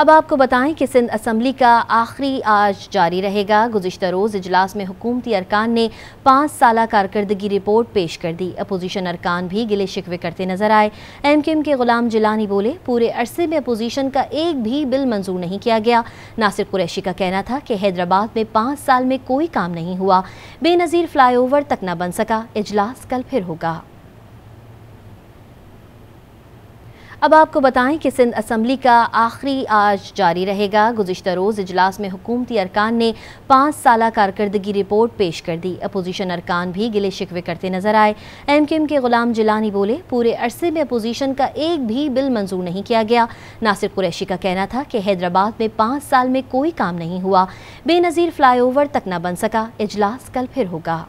अब आपको बताएं कि सिंध असम्बली का आखिरी आज जारी रहेगा गुजशत रोज़ इजलास में हुकूमती अरकान ने पाँच साल कारकर्दगी रिपोर्ट पेश कर दी अपोजिशन अरकान भी गिले शिकवे करते नजर आए एम के एम के गुलाम जिलानी बोले पूरे अरसे में अपोजिशन का एक भी बिल मंजूर नहीं किया गया नासिर कुरैशी का कहना था कि हैदराबाद में पाँच साल में कोई काम नहीं हुआ बेनज़ीर फ्लाई ओवर तक न बन सका इजलास कल फिर होगा अब आपको बताएं कि सिंध असम्बली का आखिरी आज जारी रहेगा गुजशत रोज़ इजलास में हुकूमती अरकान ने पाँच साल कारकर्दगी रिपोर्ट पेश कर दी अपोजिशन अरकान भी गिले शिकवे करते नजर आए एम के एम के गुलाम जिलानी बोले पूरे अरसे में अपोजिशन का एक भी बिल मंजूर नहीं किया गया नासिर कुरैशी का कहना था कि हैदराबाद में पाँच साल में कोई काम नहीं हुआ बेनज़ीर फ्लाई ओवर तक न बन सका इजलास कल फिर होगा